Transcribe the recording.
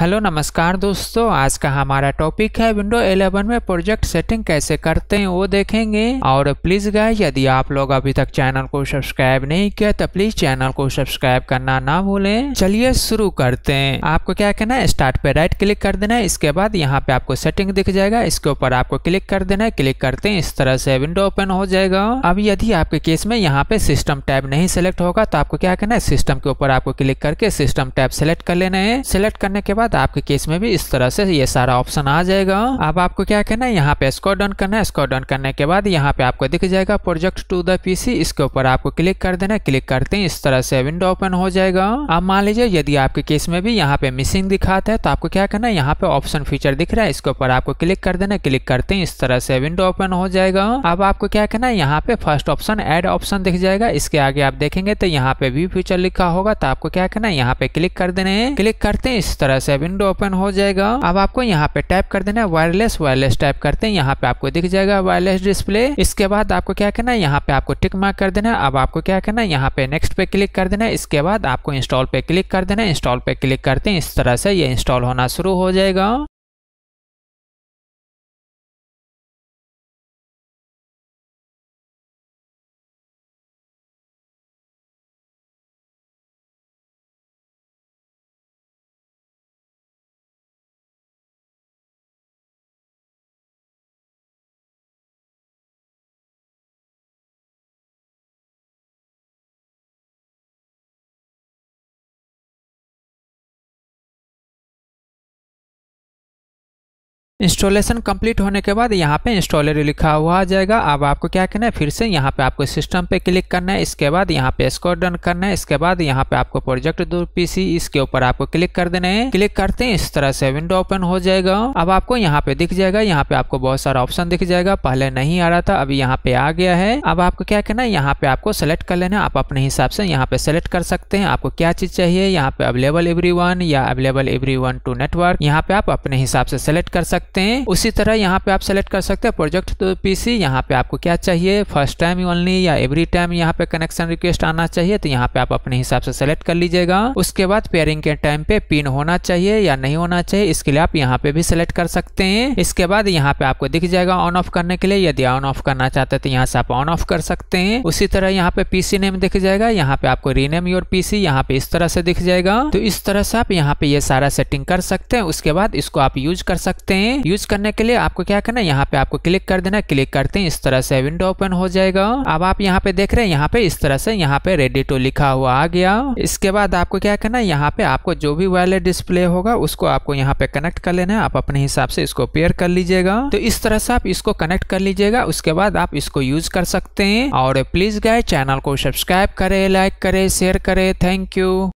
hello नमस्कार दोस्तों आज का हमारा टॉपिक है विंडो 11 में प्रोजेक्ट सेटिंग कैसे करते हैं वो देखेंगे और प्लीज गाय यदि आप लोग अभी तक चैनल को सब्सक्राइब नहीं किया तो प्लीज चैनल को सब्सक्राइब करना ना भूलें चलिए शुरू करते हैं आपको क्या करना है स्टार्ट पे राइट क्लिक कर देना है इसके बाद यहाँ पे आपको सेटिंग दिख जाएगा इसके ऊपर आपको क्लिक कर देना है क्लिक करते हैं इस तरह से विंडो ओपन हो जाएगा अब यदि आपके केस में यहाँ पे सिस्टम टैब नहीं सिलेक्ट होगा तो आपको क्या करना है सिस्टम के ऊपर आपको क्लिक करके सिस्टम टैब सेलेक्ट कर लेना है सिलेक्ट करने के बाद बाद आपके केस में भी इस तरह से ये सारा ऑप्शन आ जाएगा अब आपको क्या करना है यहाँ पे स्कोर डाउन करना है स्कोर डाउन करने के बाद यहाँ पे आपको दिख जाएगा प्रोजेक्ट टू द पीसी इसके ऊपर आपको क्लिक कर देना क्लिक करते हैं इस तरह से विंडो ओपन हो जाएगा अब मान लीजिए यदि आपके केस में भी यहाँ पे मिसिंग दिखाता है तो आपको क्या करना है यहाँ पे ऑप्शन फीचर दिख रहा है इसके ऊपर आपको क्लिक कर देना क्लिक करते हैं इस तरह से विंडो ओपन हो जाएगा अब आपको क्या करना है यहाँ पे फर्स्ट ऑप्शन एड ऑप्शन दिख जाएगा इसके आगे आप देखेंगे तो यहाँ पे व्यू फीचर लिखा होगा तो आपको क्या करना है यहाँ पे क्लिक कर देने क्लिक करते हैं इस तरह से जब विंडो ओपन हो जाएगा अब आपको यहाँ पे टाइप कर देना है वायरलेस वायरलेस टाइप करते हैं यहाँ पे आपको दिख जाएगा वायरलेस डिस्प्ले इसके बाद आपको क्या करना है यहाँ पे आपको टिक मार्क कर देना है अब आपको क्या करना है यहाँ पे नेक्स्ट पे क्लिक कर देना है इसके बाद आपको इंस्टॉल पे क्लिक कर देना है इंस्टॉल पे क्लिक करते हैं इस तरह से ये इंस्टॉल होना शुरू हो जाएगा इंस्टॉलेशन कंप्लीट होने के बाद यहाँ पे इंस्टॉलर लिखा हुआ आ जाएगा अब आपको क्या करना है फिर से यहाँ पे आपको सिस्टम पे क्लिक करना है इसके बाद यहाँ पे स्कोर डन करना है इसके बाद यहाँ पे आपको प्रोजेक्ट दो पीसी इसके ऊपर आपको क्लिक कर देना है क्लिक करते हैं इस तरह से विंडो ओपन हो जाएगा अब आपको यहाँ पे दिख जाएगा यहाँ पे आपको बहुत सारा ऑप्शन दिख जाएगा पहले नहीं आ रहा था अभी यहाँ पे आ गया है अब आपको क्या करना है यहाँ पे आपको सेलेक्ट कर लेना आप अपने हिसाब से यहाँ पे सेलेक्ट कर सकते हैं आपको क्या चीज चाहिए यहाँ पे अवेलेबल एवरी या अवेलेबल एवरी टू नेटवर्क यहाँ पे आप अपने हिसाब से सेलेक्ट कर सकते सकते हैं उसी तरह यहाँ पे आप सेलेक्ट कर सकते हैं प्रोजेक्ट तो पीसी यहाँ पे आपको क्या चाहिए फर्स्ट टाइम ओनली या एवरी टाइम यहाँ पे कनेक्शन रिक्वेस्ट आना चाहिए तो यहाँ पे आप अपने हिसाब से सेलेक्ट कर लीजिएगा उसके बाद पेयरिंग के टाइम पे पिन होना चाहिए या नहीं होना चाहिए इसके लिए आप यहाँ पे भी सिलेक्ट कर सकते हैं इसके बाद यहाँ पे आपको दिख जाएगा ऑन ऑफ करने के लिए यदि ऑन ऑफ करना चाहते तो यहाँ से आप ऑन ऑफ कर सकते हैं उसी तरह यहाँ पे पीसी नेम दिख जाएगा यहाँ पे आपको रीनेम योर पीसी यहाँ पे इस तरह से दिख जाएगा तो इस तरह से आप यहाँ पे ये सारा सेटिंग कर सकते हैं उसके बाद इसको आप यूज कर सकते हैं में यूज करने के लिए आपको क्या करना है यहाँ पे आपको क्लिक कर देना क्लिक करते हैं इस तरह से विंडो ओपन हो जाएगा अब आप यहाँ पे देख रहे हैं यहाँ पे इस तरह से यहाँ पे रेडी टू लिखा हुआ आ गया इसके बाद आपको क्या करना है यहाँ पे आपको जो भी वायरलेस डिस्प्ले होगा उसको आपको यहाँ पे कनेक्ट कर लेना है आप अपने हिसाब से इसको पेयर कर लीजिएगा तो इस तरह से आप इसको कनेक्ट कर लीजिएगा उसके बाद आप इसको यूज कर सकते हैं और प्लीज गाय चैनल को सब्सक्राइब करे लाइक करे शेयर करे थैंक यू